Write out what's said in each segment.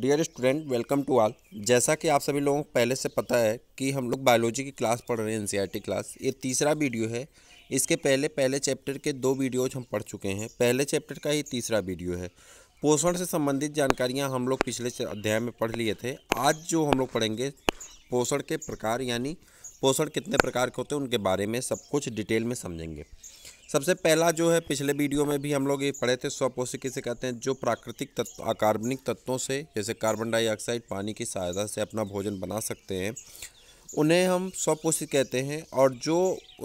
Dear student welcome to all जैसा कि आप सभी लोगों को पहले से पता है कि हम लोग बायोलॉजी की क्लास पढ़ रहे हैं एन क्लास ये तीसरा वीडियो है इसके पहले पहले चैप्टर के दो वीडियोज हम पढ़ चुके हैं पहले चैप्टर का ही तीसरा वीडियो है पोषण से संबंधित जानकारियाँ हम लोग पिछले अध्याय में पढ़ लिए थे आज जो हम लोग पढ़ेंगे पोषण के प्रकार यानी पोषण कितने प्रकार के होते हैं उनके बारे में सब कुछ डिटेल में समझेंगे सबसे पहला जो है पिछले वीडियो में भी हम लोग ये पढ़े थे स्वपोषी किसे कहते हैं जो प्राकृतिक तत्व अकार्बनिक तत्वों से जैसे कार्बन डाइऑक्साइड पानी की सहायता से अपना भोजन बना सकते हैं उन्हें हम स्वपोषी कहते हैं और जो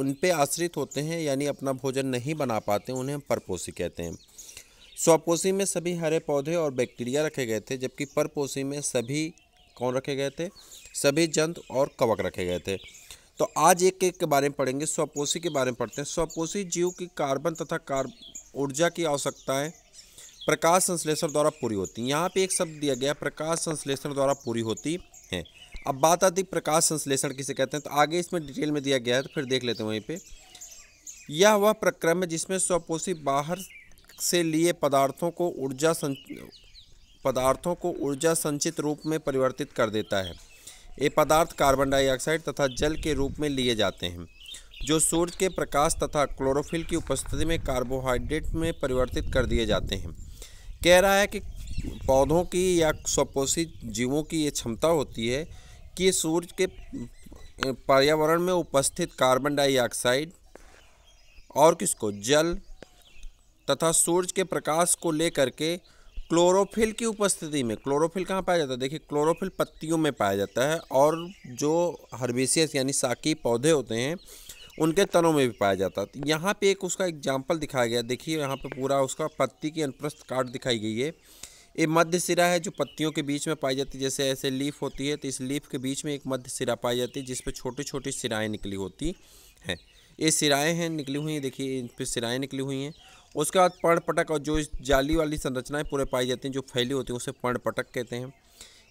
उन पर आश्रित होते हैं यानी अपना भोजन नहीं बना पाते उन्हें हम परपोषी कहते हैं स्वपोषी में सभी हरे पौधे और बैक्टीरिया रखे गए थे जबकि परपोषी में सभी कौन रखे गए थे सभी जंत और कवक रखे गए थे तो आज एक एक के बारे में पढ़ेंगे स्वपोषी के बारे में पढ़ते हैं स्वपोषी जीव की कार्बन तथा कार्ब ऊर्जा की आवश्यकताएं प्रकाश संश्लेषण द्वारा पूरी होती हैं यहाँ पे एक शब्द दिया गया प्रकाश संश्लेषण द्वारा पूरी होती है अब बात आती प्रकाश संश्लेषण किसे कहते हैं तो आगे इसमें डिटेल में दिया गया है तो फिर देख लेते हैं वहीं पर यह वह प्रक्रम है जिसमें स्वपोषी बाहर से लिए पदार्थों को ऊर्जा पदार्थों को ऊर्जा संचित रूप में परिवर्तित कर देता है ये पदार्थ कार्बन डाइऑक्साइड तथा जल के रूप में लिए जाते हैं जो सूर्य के प्रकाश तथा क्लोरोफिल की उपस्थिति में कार्बोहाइड्रेट में परिवर्तित कर दिए जाते हैं कह रहा है कि पौधों की या स्वपोषी जीवों की ये क्षमता होती है कि सूर्य के पर्यावरण में उपस्थित कार्बन डाइऑक्साइड और किसको जल तथा सूर्य के प्रकाश को लेकर के क्लोरोफिल की उपस्थिति में क्लोरोफिल कहाँ पाया जाता है देखिए क्लोरोफिल पत्तियों में पाया जाता है और जो हर्बेसियस यानी साकी पौधे होते हैं उनके तनों में भी पाया जाता है तो यहाँ पे एक उसका एग्जाम्पल दिखाया गया देखिए यहाँ पे पूरा उसका पत्ती की अनुप्रस्थ काट दिखाई गई है ये मध्य सिरा है जो पत्तियों के बीच में पाई जाती है जैसे ऐसे लीफ होती है तो इस लीफ के बीच में एक मध्य सिरा पाई जाती है जिसपे छोटी छोटी सिराएँ निकली होती हैं ये सिराएँ हैं निकली हुई हैं देखिए इन पर सिराएँ निकली हुई हैं उसके बाद पर्ण पटक और जो जाली वाली संरचनाएं पूरे पाई जाती हैं जो फैली होती है उसे पर्ण पटक कहते हैं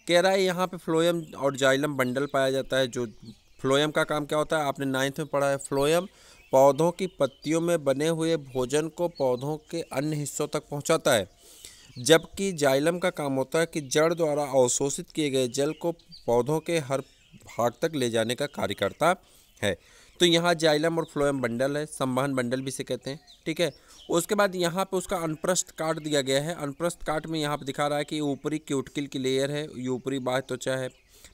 कह रहा है यहाँ पे फ्लोएम और जाइलम बंडल पाया जाता है जो फ्लोएम का काम क्या होता है आपने नाइन्थ में पढ़ा है फ्लोयम पौधों की पत्तियों में बने हुए भोजन को पौधों के अन्य हिस्सों तक पहुँचाता है जबकि जाइलम का काम होता है कि जड़ द्वारा अवशोषित किए गए जल को पौधों के हर भाग तक ले जाने का कार्य करता है तो यहाँ जाइलम और फ्लोयम बंडल है संवहन बंडल भी से कहते हैं ठीक है उसके बाद यहाँ पे उसका अनप्रस्थ काट दिया गया है अनप्रस्थ काट में यहाँ पे दिखा रहा है कि ऊपरी क्यूटकिल की लेयर है ये ऊपरी बाह त्वचा है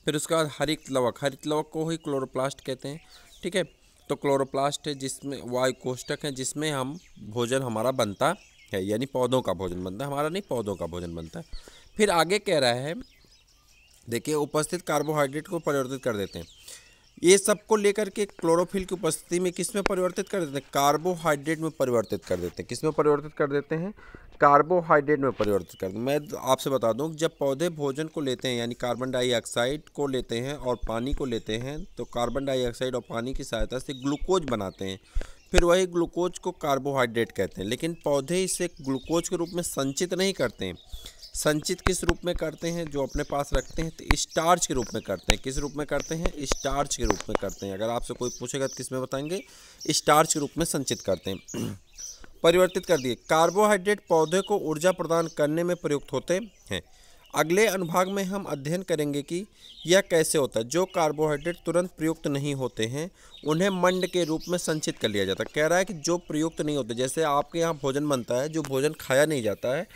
फिर उसके बाद हरित लवक हरित लवक को ही क्लोरोप्लास्ट कहते हैं ठीक है तो क्लोरोप्लास्ट है जिसमें वायु कोष्टक है जिसमें हम भोजन हमारा बनता है यानी पौधों का भोजन बनता है हमारा नहीं पौधों का भोजन बनता है फिर आगे कह रहा है देखिए उपस्थित कार्बोहाइड्रेट को परिवर्तित कर देते हैं ये सबको लेकर के क्लोरोफिल की उपस्थिति में किस में परिवर्तित कर देते हैं कार्बोहाइड्रेट में परिवर्तित कर देते हैं किस में परिवर्तित कर देते हैं कार्बोहाइड्रेट में परिवर्तित कर मैं आपसे बता दूं जब पौधे भोजन को लेते हैं यानी कार्बन डाइऑक्साइड को लेते हैं और पानी को लेते हैं तो कार्बन डाइऑक्साइड और पानी की सहायता से ग्लूकोज बनाते हैं फिर वही ग्लूकोज को कार्बोहाइड्रेट कहते हैं लेकिन पौधे इसे ग्लूकोज के रूप में संचित नहीं करते हैं संचित किस रूप में करते हैं जो अपने पास रखते हैं तो स्टार्च के रूप में करते हैं किस रूप में करते हैं स्टार्च के रूप में करते हैं अगर आपसे कोई पूछेगा तो किस में बताएंगे स्टार्च के रूप में संचित करते हैं परिवर्तित कर दिए कार्बोहाइड्रेट पौधे को ऊर्जा प्रदान करने में प्रयुक्त होते हैं अगले अनुभाग में हम अध्ययन करेंगे कि यह कैसे होता है जो कार्बोहाइड्रेट तुरंत प्रयुक्त नहीं होते हैं उन्हें मंड के रूप में संचित कर लिया जाता है कह रहा है कि जो प्रयुक्त नहीं होते जैसे आपके यहाँ भोजन बनता है जो भोजन खाया नहीं जाता है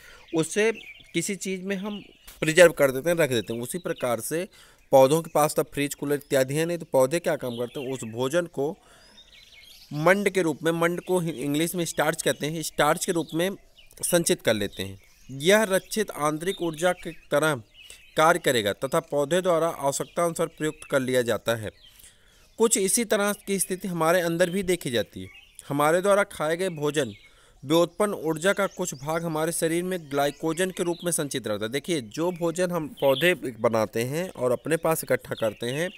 उसे किसी चीज़ में हम प्रिजर्व कर देते हैं रख देते हैं उसी प्रकार से पौधों के पास तब फ्रिज कूलर इत्यादि है नहीं तो पौधे क्या काम करते हैं उस भोजन को मंड के रूप में मंड को इंग्लिश में स्टार्च कहते हैं स्टार्च के रूप में संचित कर लेते हैं यह रक्षित आंतरिक ऊर्जा की तरह कार्य करेगा तथा पौधे द्वारा आवश्यकता अनुसार प्रयुक्त कर लिया जाता है कुछ इसी तरह की स्थिति हमारे अंदर भी देखी जाती है हमारे द्वारा खाए गए भोजन व्योत्पन्न ऊर्जा का कुछ भाग हमारे शरीर में ग्लाइकोजन के रूप में संचित रहता है देखिए जो भोजन हम पौधे बनाते हैं और अपने पास इकट्ठा करते हैं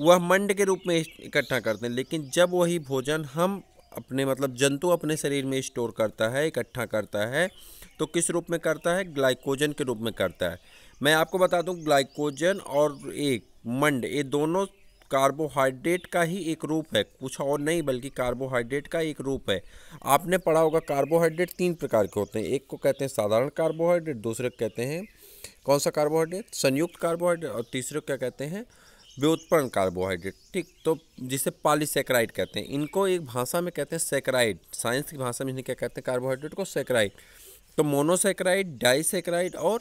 वह मंड के रूप में इकट्ठा करते हैं लेकिन जब वही भोजन हम अपने मतलब जंतु अपने शरीर में स्टोर करता है इकट्ठा करता है तो किस रूप में करता है ग्लाइकोजन के रूप में करता है मैं आपको बता दूं ग्लाइकोजन और एक मंड ये दोनों कार्बोहाइड्रेट का ही एक रूप है कुछ और नहीं बल्कि कार्बोहाइड्रेट का एक रूप है आपने पढ़ा होगा कार्बोहाइड्रेट तीन प्रकार के होते हैं एक को कहते हैं साधारण कार्बोहाइड्रेट दूसरे को कहते हैं कौन सा कार्बोहाइड्रेट संयुक्त कार्बोहाइड्रेट और तीसरे को क्या कहते हैं व्युत्पन्न कार्बोहाइड्रेट ठीक तो जिसे पॉलीसेक्राइड कहते हैं इनको एक भाषा में कहते हैं सेक्राइड साइंस की भाषा में इन्हें क्या कहते हैं कार्बोहाइड्रेट को सेक्राइड तो मोनोसेक्राइड डाइसेक्राइड और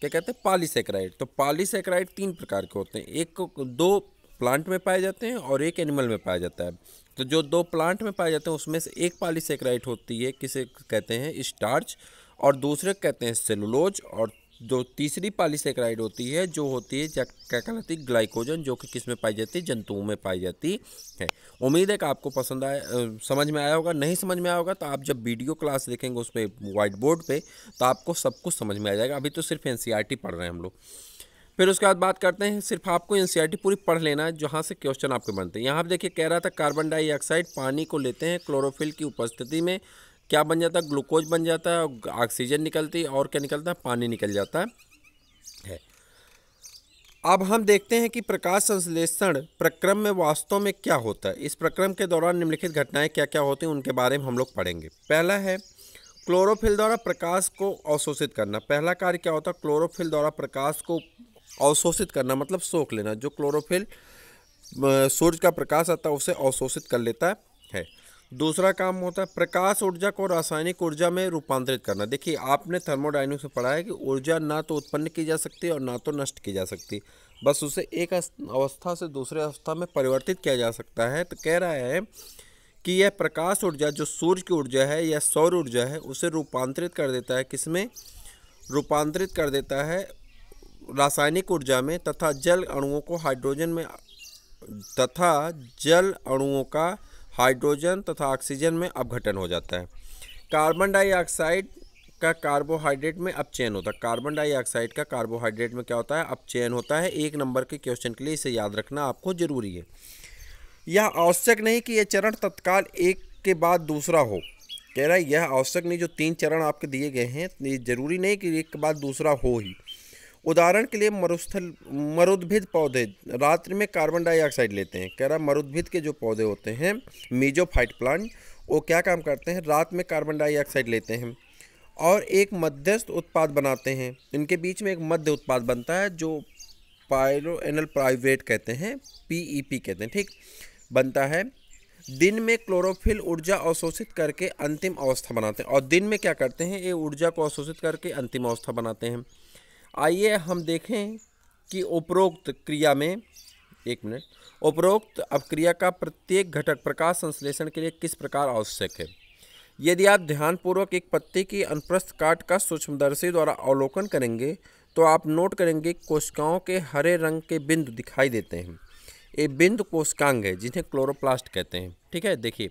क्या कहते हैं पॉलीसेक्राइड तो पॉलीसेक्राइड तीन प्रकार के होते हैं एक को दो प्लांट में पाए जाते हैं और एक एनिमल में पाया जाता है तो जो दो प्लांट में पाए जाते हैं उसमें से एक पॉलीसेक्राइड होती है किसे कहते हैं स्टार्च और दूसरे कहते हैं सेलुलोज और जो तीसरी पॉलीसेक्राइड होती है जो होती है क्या कहलाती है ग्लाइकोजन जो कि किस में पाई जाती है जंतुओं में पाई जाती है उम्मीद है कि आपको पसंद आया समझ में आया होगा नहीं समझ में आया होगा तो आप जब वीडियो क्लास देखेंगे उस पर बोर्ड पर तो आपको सब कुछ समझ में आ जाएगा अभी तो सिर्फ एन पढ़ रहे हैं हम लोग फिर उसके बाद बात करते हैं सिर्फ आपको एन पूरी पढ़ लेना है जहाँ से क्वेश्चन आपके बनते हैं यहाँ आप देखिए कह रहा था कार्बन डाइऑक्साइड पानी को लेते हैं क्लोरोफिल की उपस्थिति में क्या बन जाता है ग्लूकोज बन जाता है ऑक्सीजन निकलती है और क्या निकलता है पानी निकल जाता है अब हम देखते हैं कि प्रकाश संश्लेषण प्रक्रम में वास्तव में क्या होता है इस प्रक्रम के दौरान निम्नलिखित घटनाएं क्या क्या होती हैं उनके बारे में हम लोग पढ़ेंगे पहला है क्लोरोफिल द्वारा प्रकाश को अवशोषित करना पहला कार्य क्या होता है क्लोरोफिल द्वारा प्रकाश को अवशोषित करना मतलब सोख लेना जो क्लोरोफिल सूर्य का प्रकाश आता है उसे अवशोषित कर लेता है दूसरा काम होता है प्रकाश ऊर्जा को रासायनिक ऊर्जा में रूपांतरित करना देखिए आपने थर्मोडाइनिक से पढ़ा है कि ऊर्जा ना तो उत्पन्न की जा सकती है और ना तो नष्ट की जा सकती बस उसे एक अवस्था से दूसरे अवस्था में परिवर्तित किया जा सकता है तो कह रहा है कि यह प्रकाश ऊर्जा जो सूर्य की ऊर्जा है या सौर ऊर्जा है उसे रूपांतरित कर देता है किसमें रूपांतरित कर देता है रासायनिक ऊर्जा में तथा जल अणुओं को हाइड्रोजन में तथा जल अणुओं का हाइड्रोजन तथा ऑक्सीजन में अपघटन हो जाता है कार्बन डाइऑक्साइड का कार्बोहाइड्रेट में अपचयन होता है कार्बन डाइऑक्साइड का कार्बोहाइड्रेट में क्या होता है अपचयन होता है एक नंबर के क्वेश्चन के लिए इसे याद रखना आपको जरूरी है यह आवश्यक नहीं कि यह चरण तत्काल एक के बाद दूसरा हो कह रहा है यह आवश्यक नहीं जो तीन चरण आपके दिए गए हैं ये जरूरी नहीं कि एक के बाद दूसरा हो ही उदाहरण के लिए मरुस्थल मरुद्भिद पौधे रात्रि में कार्बन डाइऑक्साइड लेते हैं कह रहा मरुद्भिद के जो पौधे होते हैं मीजोफाइट प्लांट वो क्या काम करते हैं रात में कार्बन डाइऑक्साइड लेते हैं और एक मध्यस्थ उत्पाद बनाते हैं इनके बीच में एक मध्य उत्पाद बनता है जो पायरो एनल प्राइवेट कहते हैं पीईपी e कहते हैं ठीक बनता है दिन में क्लोरोफिल ऊर्जा अवशोषित करके अंतिम अवस्था बनाते हैं और दिन में क्या करते हैं ये ऊर्जा को अवशोषित करके अंतिम अवस्था बनाते हैं आइए हम देखें कि उपरोक्त क्रिया में एक मिनट उपरोक्त अपक्रिया का प्रत्येक घटक प्रकाश संश्लेषण के लिए किस प्रकार आवश्यक है यदि आप ध्यानपूर्वक एक पत्ते की अनुप्रस्थ काट का सूक्ष्मदर्शी द्वारा अवलोकन करेंगे तो आप नोट करेंगे कोशिकाओं के हरे रंग के बिंदु दिखाई देते हैं ये बिंदु कोशिकांग है जिन्हें क्लोरोप्लास्ट कहते हैं ठीक है देखिए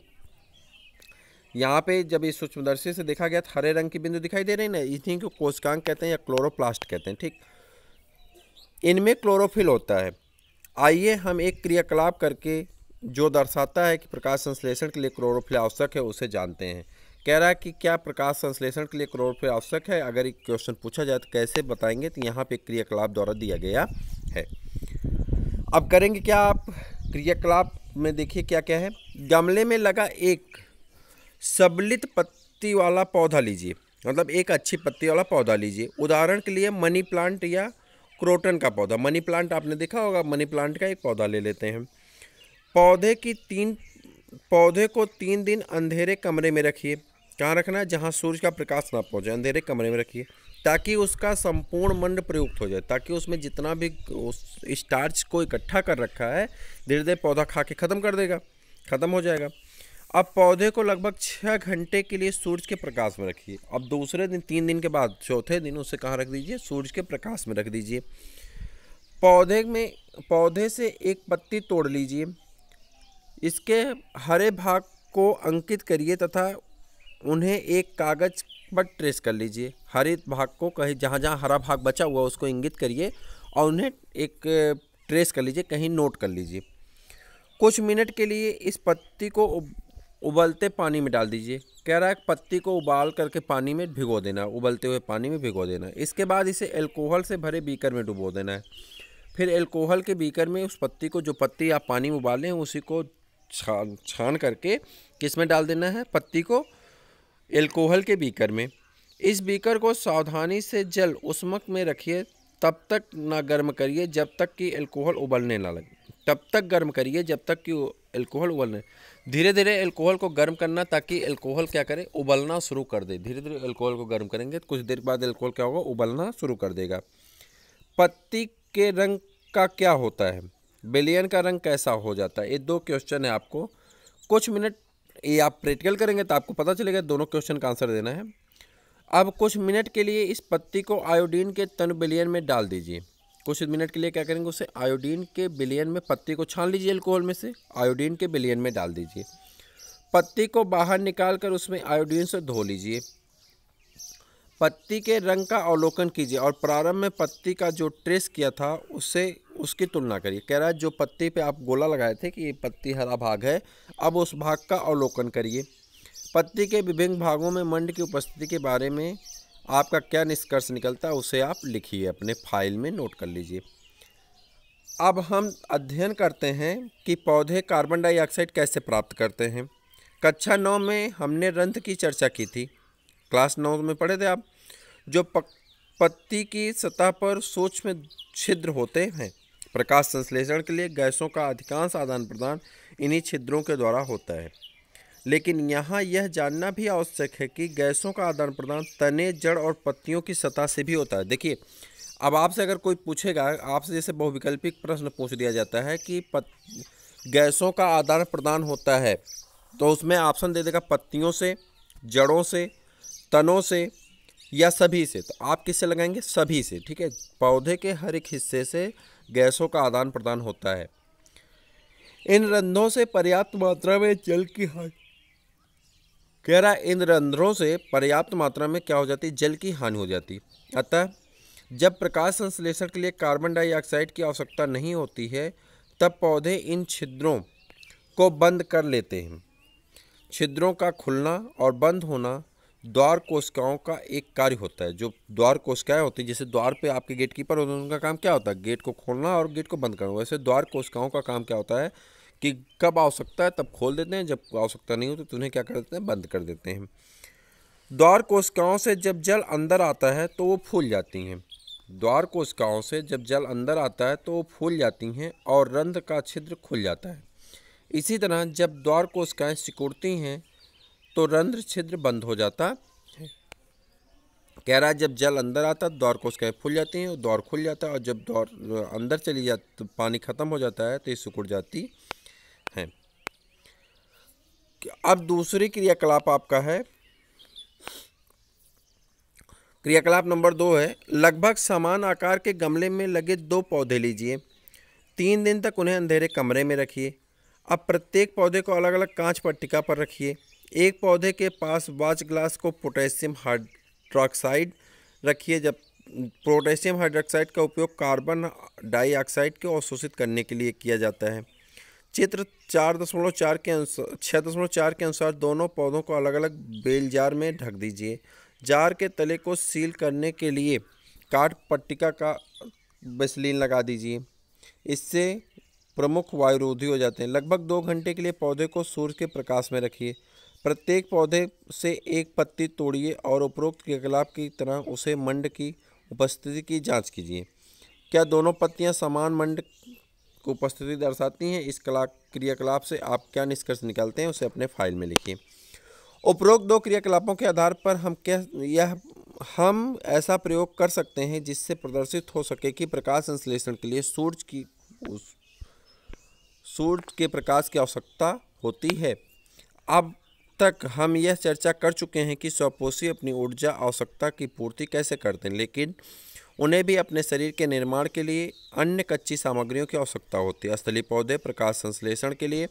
यहाँ पे जब इस सूक्ष्मदर्शी से देखा गया तो हरे रंग की बिंदु दिखाई दे रही ना इस को कोशकांक कहते हैं या क्लोरोप्लास्ट कहते हैं ठीक इनमें क्लोरोफिल होता है आइए हम एक क्रियाकलाप करके जो दर्शाता है कि प्रकाश संश्लेषण के लिए क्लोरोफिल आवश्यक है उसे जानते हैं कह रहा है कि क्या प्रकाश संश्लेषण के लिए क्लोरोफिल आवश्यक है अगर एक क्वेश्चन पूछा जाए तो कैसे बताएंगे तो यहाँ पे क्रियाकलाप द्वारा दिया गया है अब करेंगे क्या आप क्रियाकलाप में देखिए क्या क्या है गमले में लगा एक सबलित पत्ती वाला पौधा लीजिए मतलब एक अच्छी पत्ती वाला पौधा लीजिए उदाहरण के लिए मनी प्लांट या क्रोटन का पौधा मनी प्लांट आपने देखा होगा मनी प्लांट का एक पौधा ले लेते हैं पौधे की तीन पौधे को तीन दिन अंधेरे कमरे में रखिए कहाँ रखना है जहाँ सूर्य का प्रकाश ना पहुँचे अंधेरे कमरे में रखिए ताकि उसका संपूर्ण मंड प्रयुक्त हो जाए ताकि उसमें जितना भी उस स्टार्च को इकट्ठा कर रखा है धीरे धीरे पौधा खा के ख़त्म कर देगा ख़त्म हो जाएगा अब पौधे को लगभग छः घंटे के लिए सूरज के प्रकाश में रखिए अब दूसरे दिन तीन दिन के बाद चौथे दिन उसे कहाँ रख दीजिए सूरज के प्रकाश में रख दीजिए पौधे में पौधे से एक पत्ती तोड़ लीजिए इसके हरे भाग को अंकित करिए तथा उन्हें एक कागज पर ट्रेस कर लीजिए हरे भाग को कहीं जहाँ जहाँ हरा भाग बचा हुआ उसको इंगित करिए और उन्हें एक ट्रेस कर लीजिए कहीं नोट कर लीजिए कुछ मिनट के लिए इस पत्ती को उबलते पानी में डाल दीजिए कह रहा है पत्ती को उबाल करके पानी में भिगो देना उबलते हुए पानी में भिगो देना इसके बाद इसे एल्कोहल से भरे बीकर में डुबो देना है फिर एल्कोहल के बीकर में उस पत्ती को जो पत्ती आप पानी में हैं उसी को छान छान करके किस में डाल देना है पत्ती को एल्कोहल के बीकर में इस बीकर को सावधानी से जल उसमक में रखिए तब तक ना गर्म करिए जब तक कि एल्कोहल उबलने ना लगे तब तक गर्म करिए जब तक कि एल्कोहल उबलने धीरे धीरे एल्कोहल को गर्म करना ताकि अल्कोहल क्या करे उबलना शुरू कर दे धीरे धीरे एल्कोहल को गर्म करेंगे तो कुछ देर बाद एल्कोहल क्या होगा उबलना शुरू कर देगा पत्ती के रंग का क्या होता है बेलियन का रंग कैसा हो जाता है ये दो क्वेश्चन है आपको कुछ मिनट ये आप प्रैक्टिकल करेंगे तो आपको पता चलेगा दोनों क्वेश्चन का आंसर देना है अब कुछ मिनट के लिए इस पत्ती को आयोडीन के बेलियन में डाल दीजिए कुछ मिनट के लिए क्या करेंगे उसे आयोडीन के बिलियन में पत्ती को छान लीजिए अल्कोहल में से आयोडीन के बिलियन में डाल दीजिए पत्ती को बाहर निकाल कर उसमें आयोडीन से धो लीजिए पत्ती के रंग का अवलोकन कीजिए और प्रारंभ में पत्ती का जो ट्रेस किया था उससे उसकी तुलना करिए कह रहा है जो पत्ती पे आप गोला लगाए थे कि ये पत्ती हरा भाग है अब उस भाग का अवलोकन करिए पत्ती के विभिन्न भागों में मंड की उपस्थिति के बारे में आपका क्या निष्कर्ष निकलता है उसे आप लिखिए अपने फाइल में नोट कर लीजिए अब हम अध्ययन करते हैं कि पौधे कार्बन डाइऑक्साइड कैसे प्राप्त करते हैं कक्षा नौ में हमने रंध की चर्चा की थी क्लास नौ में पढ़े थे आप जो पत्ती की सतह पर सूक्ष्म छिद्र होते हैं प्रकाश संश्लेषण के लिए गैसों का अधिकांश आदान प्रदान इन्हीं छिद्रों के द्वारा होता है लेकिन यहाँ यह जानना भी आवश्यक है कि गैसों का आदान प्रदान तने जड़ और पत्तियों की सतह से भी होता है देखिए अब आपसे अगर कोई पूछेगा आपसे जैसे बहुविकल्पिक प्रश्न पूछ दिया जाता है कि पत गैसों का आदान प्रदान होता है तो उसमें ऑप्शन दे देगा पत्तियों से जड़ों से तनों से या सभी से तो आप किससे लगाएंगे सभी से ठीक है पौधे के हर एक हिस्से से गैसों का आदान प्रदान होता है इन रंधों से पर्याप्त मात्रा में जल की हाँ। है इन रंध्रों से पर्याप्त मात्रा में क्या हो जाती है जल की हानि हो जाती अतः जब प्रकाश संश्लेषण के लिए कार्बन डाइऑक्साइड की आवश्यकता नहीं होती है तब पौधे इन छिद्रों को बंद कर लेते हैं छिद्रों का खुलना और बंद होना द्वार कोशिकाओं का एक कार्य होता है जो द्वार कोशिकाएं होती है जैसे द्वार पे आपके गेट कीपर होते हैं उनका काम क्या होता है गेट को खोलना और गेट को बंद करना वैसे द्वार कोशिकाओं का काम क्या होता है कि कब आवश्यकता है तब खोल देते हैं जब आवश्यकता नहीं हो तो तुम्हें क्या कर देते हैं बंद कर देते हैं द्वार कोशिकाओं से जब जल अंदर आता है तो वो फूल जाती हैं द्वार कोशिकाओं से जब जल अंदर आता है तो वो फूल जाती हैं और रंध्र का छिद्र खुल जाता है इसी तरह जब द्वार कोशिकाएँ सिकुड़ती हैं तो रंध्र छिद्र बंद हो जाता है कह रहा है जब जल अंदर आता है द्वार कोशिकाएँ फूल जाती हैं और द्वार खुल जाता है और जब द्वार अंदर चली जा तो पानी ख़त्म हो जाता है तो ये सिकुड़ जाती हैं अब दूसरी क्रियाकलाप आपका है क्रियाकलाप नंबर दो है लगभग समान आकार के गमले में लगे दो पौधे लीजिए तीन दिन तक उन्हें अंधेरे कमरे में रखिए अब प्रत्येक पौधे को अलग अलग कांच पट्टिका पर रखिए एक पौधे के पास वाच ग्लास को पोटेशियम हाइड्रोक्साइड रखिए जब पोटेशियम हाइड्रोक्साइड का उपयोग कार्बन डाइऑक्साइड को अवशोषित करने के लिए किया जाता है चित्र चार दशमलव चार के अनुसार छः दशमलव चार के अनुसार दोनों पौधों को अलग अलग बेल जार में ढक दीजिए जार के तले को सील करने के लिए काट पट्टिका का बेसलिन लगा दीजिए इससे प्रमुख वायुरोधी हो जाते हैं लगभग दो घंटे के लिए पौधे को सूर्य के प्रकाश में रखिए प्रत्येक पौधे से एक पत्ती तोड़िए और उपरोक्त क्रियाकलाप की तरह उसे मंड की उपस्थिति की जांच कीजिए क्या दोनों पत्तियां समान मंड की उपस्थिति दर्शाती हैं इस कला क्रियाकलाप से आप क्या निष्कर्ष निकालते हैं उसे अपने फाइल में लिखिए उपरोक्त दो क्रियाकलापों के आधार पर हम क्या यह हम ऐसा प्रयोग कर सकते हैं जिससे प्रदर्शित हो सके कि प्रकाश संश्लेषण के लिए सूर्य की सूर्य के प्रकाश की आवश्यकता होती है अब तक हम यह चर्चा कर चुके हैं कि स्वपोषी अपनी ऊर्जा आवश्यकता की पूर्ति कैसे करते हैं लेकिन उन्हें भी अपने शरीर के निर्माण के लिए अन्य कच्ची सामग्रियों की आवश्यकता होती है स्थलीय पौधे प्रकाश संश्लेषण के लिए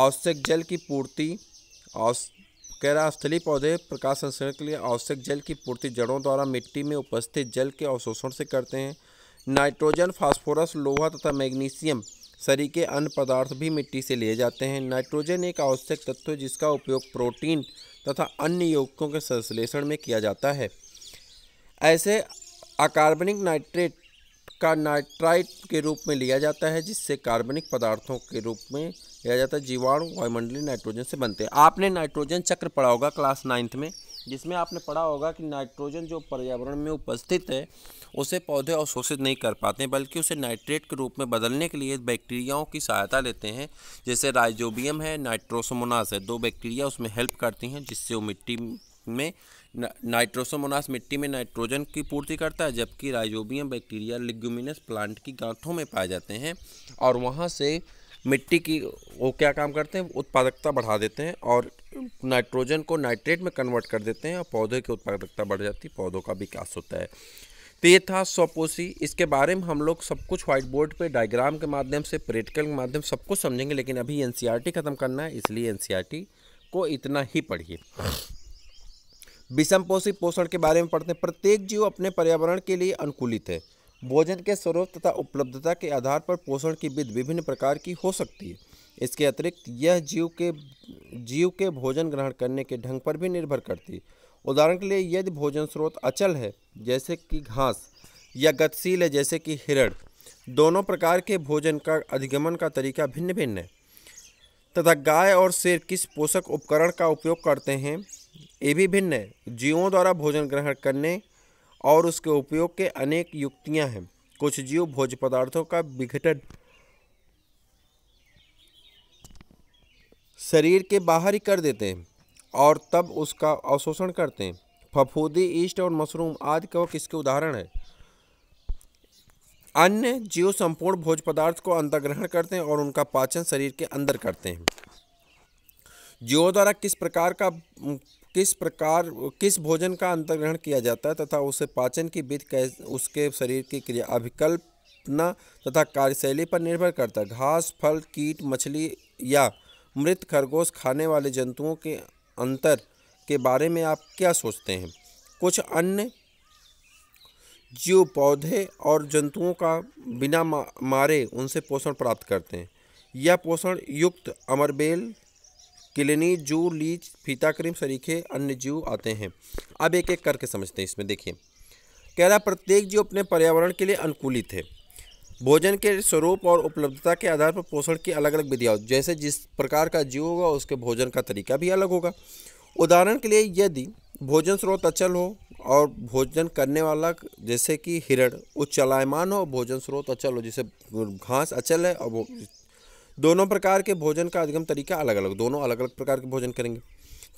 आवश्यक जल की पूर्ति कह रहा स्थलीय पौधे प्रकाश संश्लेषण के लिए आवश्यक जल की पूर्ति जड़ों द्वारा मिट्टी में उपस्थित जल के अवशोषण से करते हैं नाइट्रोजन फास्फोरस लोहा तथा मैग्नीशियम शरीर के अन्य पदार्थ भी मिट्टी से लिए जाते हैं नाइट्रोजन एक आवश्यक तत्व है जिसका उपयोग प्रोटीन तथा अन्य यौगिकों के संश्लेषण में किया जाता है ऐसे अकार्बनिक नाइट्रेट का नाइट्राइट के रूप में लिया जाता है जिससे कार्बनिक पदार्थों के रूप में लिया जाता है जीवाणु वायुमंडलीय नाइट्रोजन से बनते हैं आपने नाइट्रोजन चक्र पढ़ा होगा क्लास नाइन्थ में जिसमें आपने पढ़ा होगा कि नाइट्रोजन जो पर्यावरण में उपस्थित है उसे पौधे अवशोषित नहीं कर पाते बल्कि उसे नाइट्रेट के रूप में बदलने के लिए बैक्टीरियाओं की सहायता लेते हैं जैसे राइजोबियम है नाइट्रोसोमोनास है दो बैक्टीरिया उसमें हेल्प करती हैं जिससे वो मिट्टी में नाइट्रोसोमोनास मिट्टी में नाइट्रोजन की पूर्ति करता है जबकि राइजोबियम बैक्टीरिया लिग्यूमिनस प्लांट की गांठों में पाए जाते हैं और वहाँ से मिट्टी की वो क्या काम करते हैं उत्पादकता बढ़ा देते हैं और नाइट्रोजन को नाइट्रेट में कन्वर्ट कर देते हैं और पौधे की उत्पादकता बढ़ जाती है पौधों का विकास होता है तो ये था सोपोसी इसके बारे में हम लोग सब कुछ व्हाइट बोर्ड पे डायग्राम के माध्यम से प्रैक्टिकल के माध्यम सब कुछ समझेंगे लेकिन अभी एन e ख़त्म करना है इसलिए एन e को इतना ही पढ़िए विषम पोषित पोषण के बारे में पढ़ते हैं प्रत्येक जीव अपने पर्यावरण के लिए अनुकूलित है भोजन के स्वरूप तथा उपलब्धता के आधार पर पोषण की विधि विभिन्न प्रकार की हो सकती है इसके अतिरिक्त यह जीव के जीव के भोजन ग्रहण करने के ढंग पर भी निर्भर करती है उदाहरण के लिए यदि भोजन स्रोत अचल है जैसे कि घास या गतिशील है जैसे कि हिरण दोनों प्रकार के भोजन का अधिगमन का तरीका भिन्न भिन्न है तथा गाय और शेर किस पोषक उपकरण का उपयोग करते हैं ये भी भिन्न है जीवों द्वारा भोजन ग्रहण करने और उसके उपयोग के अनेक युक्तियां हैं कुछ जीव भोज पदार्थों का विघटन शरीर के बाहर ही कर देते हैं और तब उसका अवशोषण करते हैं फफूदी ईस्ट और मशरूम आदि कवक किसके उदाहरण है अन्य जीव संपूर्ण भोज पदार्थ को अंतग्रहण करते हैं और उनका पाचन शरीर के अंदर करते हैं जीवों द्वारा किस प्रकार का किस प्रकार किस भोजन का अंतर्ग्रहण किया जाता है तथा उसे पाचन की विधि उसके शरीर की क्रिया अभिकल्पना तथा कार्यशैली पर निर्भर करता है घास फल कीट मछली या मृत खरगोश खाने वाले जंतुओं के अंतर के बारे में आप क्या सोचते हैं कुछ अन्य जीव पौधे और जंतुओं का बिना मारे उनसे पोषण प्राप्त करते हैं यह पोषण युक्त अमरबेल किलनी जू लीच फीता क्रीम सरीखे अन्य जीव आते हैं अब एक एक करके समझते हैं इसमें देखिए कह रहा प्रत्येक जीव अपने पर्यावरण के लिए अनुकूलित है भोजन के स्वरूप और उपलब्धता के आधार पर पोषण की अलग अलग विधियाँ जैसे जिस प्रकार का जीव होगा उसके भोजन का तरीका भी अलग होगा उदाहरण के लिए यदि भोजन स्रोत अचल हो और भोजन करने वाला जैसे कि हिरण वो चलायमान हो भोजन स्रोत अचल हो जैसे घास अचल है और वो दोनों प्रकार के भोजन का अधिगम तरीका अलग अलग दोनों अलग अलग प्रकार के भोजन करेंगे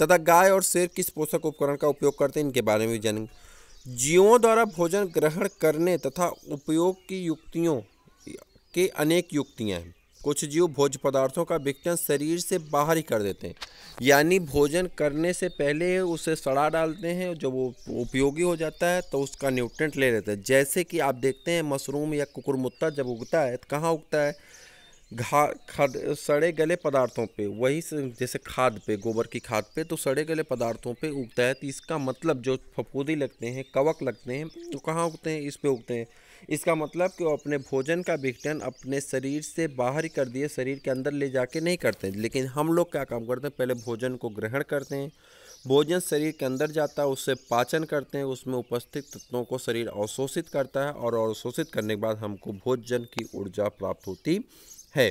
तथा गाय और शेर किस पोषक उपकरण का उपयोग करते हैं इनके बारे में भी जानेंगे जीवों द्वारा भोजन ग्रहण करने तथा उपयोग की युक्तियों के अनेक युक्तियाँ हैं कुछ जीव भोज पदार्थों का विघटन शरीर से बाहर ही कर देते हैं यानी भोजन करने से पहले उसे सड़ा डालते हैं जब वो उपयोगी हो जाता है तो उसका न्यूट्रेंट ले लेते हैं जैसे कि आप देखते हैं मशरूम या कुकुरमुत्ता जब उगता है तो कहाँ उगता है घा खद सड़े गले पदार्थों पे वही जैसे खाद पे गोबर की खाद पे तो सड़े गले पदार्थों पे उगता है तो इसका मतलब जो फफूदी लगते हैं कवक लगते हैं तो कहाँ उगते हैं इस पे उगते हैं इसका मतलब कि वो अपने भोजन का विघटन अपने शरीर से बाहर ही कर दिए शरीर के अंदर ले जाके नहीं करते लेकिन हम लोग क्या काम करते हैं पहले भोजन को ग्रहण करते हैं भोजन शरीर के अंदर जाता है उससे पाचन करते हैं उसमें उपस्थित तत्वों को शरीर अवशोषित करता है और अवशोषित करने के बाद हमको भोजन की ऊर्जा प्राप्त होती है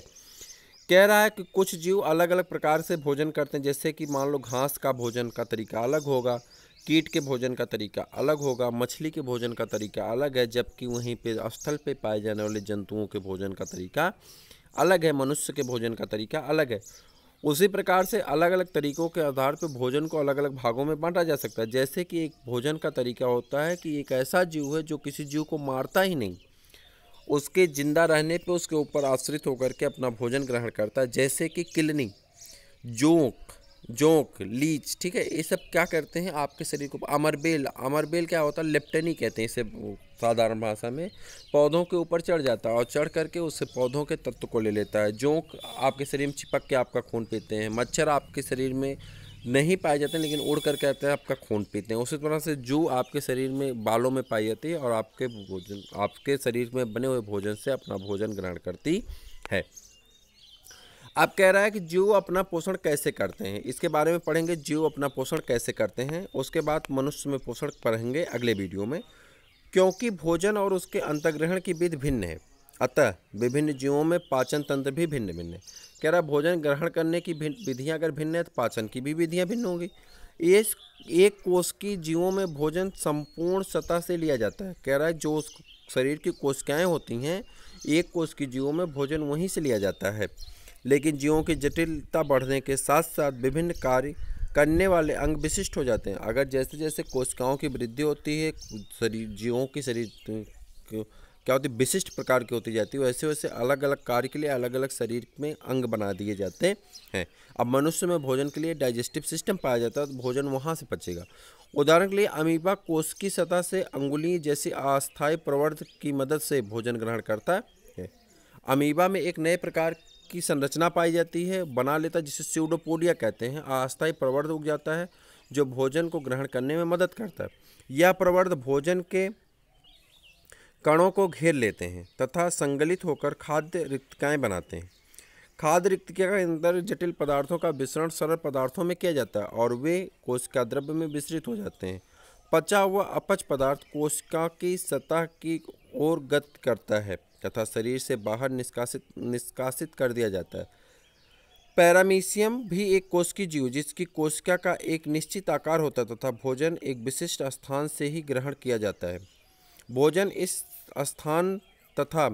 कह रहा है कि कुछ जीव अलग अलग प्रकार से भोजन करते हैं जैसे कि मान लो घास का भोजन का तरीका अलग होगा कीट के भोजन का तरीका अलग होगा मछली के भोजन का तरीका अलग है जबकि वहीं पे स्थल पे पाए जाने वाले जंतुओं के भोजन का तरीका अलग है मनुष्य के भोजन का तरीका अलग है उसी प्रकार से अलग अलग तरीकों के आधार पर भोजन को अलग अलग भागों में बांटा जा सकता है जैसे कि एक भोजन का तरीका होता है कि एक ऐसा जीव है जो किसी जीव को मारता ही नहीं उसके ज़िंदा रहने पे उसके ऊपर आश्रित होकर के अपना भोजन ग्रहण करता है जैसे कि किलनी जोंक जोंक लीच ठीक है ये सब क्या करते हैं आपके शरीर को अमरबेल अमरबेल क्या होता है लेप्टनी कहते हैं इसे साधारण भाषा में पौधों के ऊपर चढ़ जाता है और चढ़ करके उससे पौधों के तत्व को ले लेता है जोंक आपके शरीर में चिपक के आपका खून पीते हैं मच्छर आपके शरीर में नहीं पाए जाते हैं लेकिन उड़ करके आते हैं आपका खून पीते हैं उसी तरह से जो आपके शरीर में बालों में पाई जाती है और आपके भोजन आपके शरीर में बने हुए भोजन से अपना भोजन ग्रहण करती है आप कह रहा है कि जीव अपना पोषण कैसे करते हैं इसके बारे में पढ़ेंगे जीव अपना पोषण कैसे करते हैं उसके बाद मनुष्य में पोषण पढ़ेंगे अगले वीडियो में क्योंकि भोजन और उसके अंतग्रहण की विधि भिन्न है अतः विभिन्न जीवों में पाचन तंत्र भी भिन्न भिन्न है कह रहा भोजन ग्रहण करने की भिन्न विधियाँ अगर भिन्न है तो पाचन की भी विधियाँ भिन्न होंगी इस एक कोश की जीवों में भोजन संपूर्ण सतह से लिया जाता है कह रहा है जो शरीर की कोशिकाएं होती हैं एक कोश की जीवों में भोजन वहीं से लिया जाता है लेकिन जीवों की जटिलता बढ़ने के साथ साथ विभिन्न कार्य करने वाले अंग विशिष्ट हो जाते हैं अगर जैसे जैसे कोशिकाओं की वृद्धि होती है शरीर जीवों की शरीर क्या होती है विशिष्ट प्रकार की होती जाती है वैसे वैसे अलग अलग कार्य के लिए अलग अलग शरीर में अंग बना दिए जाते हैं अब मनुष्य में भोजन के लिए डाइजेस्टिव सिस्टम पाया जाता है तो भोजन वहाँ से पचेगा उदाहरण के लिए अमीबा कोष की सतह से अंगुली जैसी अस्थायी प्रवर्त की मदद से भोजन ग्रहण करता है अमीबा में एक नए प्रकार की संरचना पाई जाती है बना लेता जिसे स्यूडोपोडिया कहते हैं अस्थायी प्रवर्ध उग जाता है जो भोजन को ग्रहण करने में मदद करता है यह प्रवर्ध भोजन के कणों को घेर लेते हैं तथा संगलित होकर खाद्य रिक्तिकाएँ बनाते हैं खाद्य रिक्तिका के अंदर जटिल पदार्थों का मिश्रण सरल पदार्थों में किया जाता है और वे कोशिका द्रव्य में विस्तृत हो जाते हैं पचा हुआ अपच पदार्थ कोशिका की सतह की ओर गत करता है तथा शरीर से बाहर निष्कासित निष्कासित कर दिया जाता है पैरामीशियम भी एक कोशिकी जीव जिसकी कोशिका का एक निश्चित आकार होता है तथा भोजन एक विशिष्ट स्थान से ही ग्रहण किया जाता है भोजन इस स्थान तथा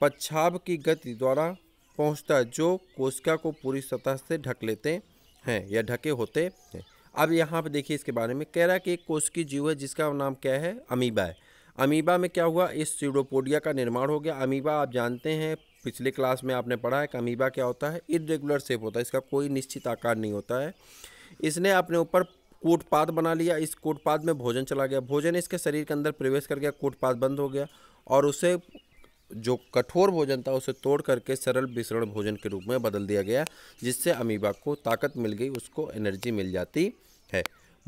पच्छाब की गति द्वारा पहुंचता है जो कोशिका को पूरी सतह से ढक लेते हैं या ढके होते हैं अब यहाँ पर देखिए इसके बारे में कह रहा है कि एक कोशिकी जीव है जिसका नाम क्या है अमीबा है अमीबा में क्या हुआ इस सीडोपोडिया का निर्माण हो गया अमीबा आप जानते हैं पिछले क्लास में आपने पढ़ा है कि अमीबा क्या होता है इरेगुलर शेप होता है इसका कोई निश्चित आकार नहीं होता है इसने अपने ऊपर कोटपाद बना लिया इस कोटपाद में भोजन चला गया भोजन इसके शरीर के अंदर प्रवेश कर गया कोटपाद बंद हो गया और उसे जो कठोर भोजन था उसे तोड़ करके सरल विसरण भोजन के रूप में बदल दिया गया जिससे अमीबा को ताकत मिल गई उसको एनर्जी मिल जाती है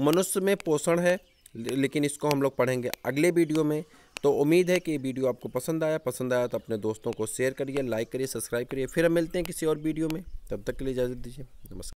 मनुष्य में पोषण है लेकिन इसको हम लोग पढ़ेंगे अगले वीडियो में तो उम्मीद है कि ये वीडियो आपको पसंद आया पसंद आया तो अपने दोस्तों को शेयर करिए लाइक करिए सब्सक्राइब करिए फिर हम मिलते हैं किसी और वीडियो में तब तक के लिए इजाज़त दीजिए नमस्कार